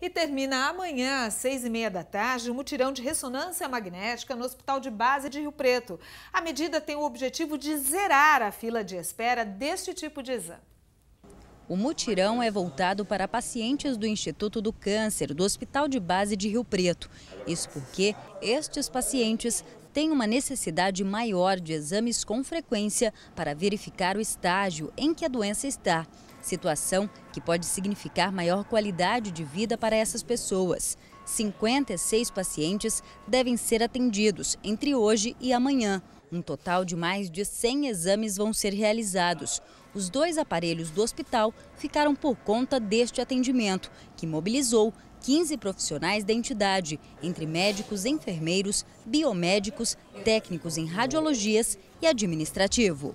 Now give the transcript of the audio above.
E termina amanhã, às seis e meia da tarde, o um mutirão de ressonância magnética no Hospital de Base de Rio Preto. A medida tem o objetivo de zerar a fila de espera deste tipo de exame. O mutirão é voltado para pacientes do Instituto do Câncer do Hospital de Base de Rio Preto. Isso porque estes pacientes têm uma necessidade maior de exames com frequência para verificar o estágio em que a doença está situação que pode significar maior qualidade de vida para essas pessoas. 56 pacientes devem ser atendidos entre hoje e amanhã. Um total de mais de 100 exames vão ser realizados. Os dois aparelhos do hospital ficaram por conta deste atendimento, que mobilizou 15 profissionais da entidade, entre médicos, enfermeiros, biomédicos, técnicos em radiologias e administrativo.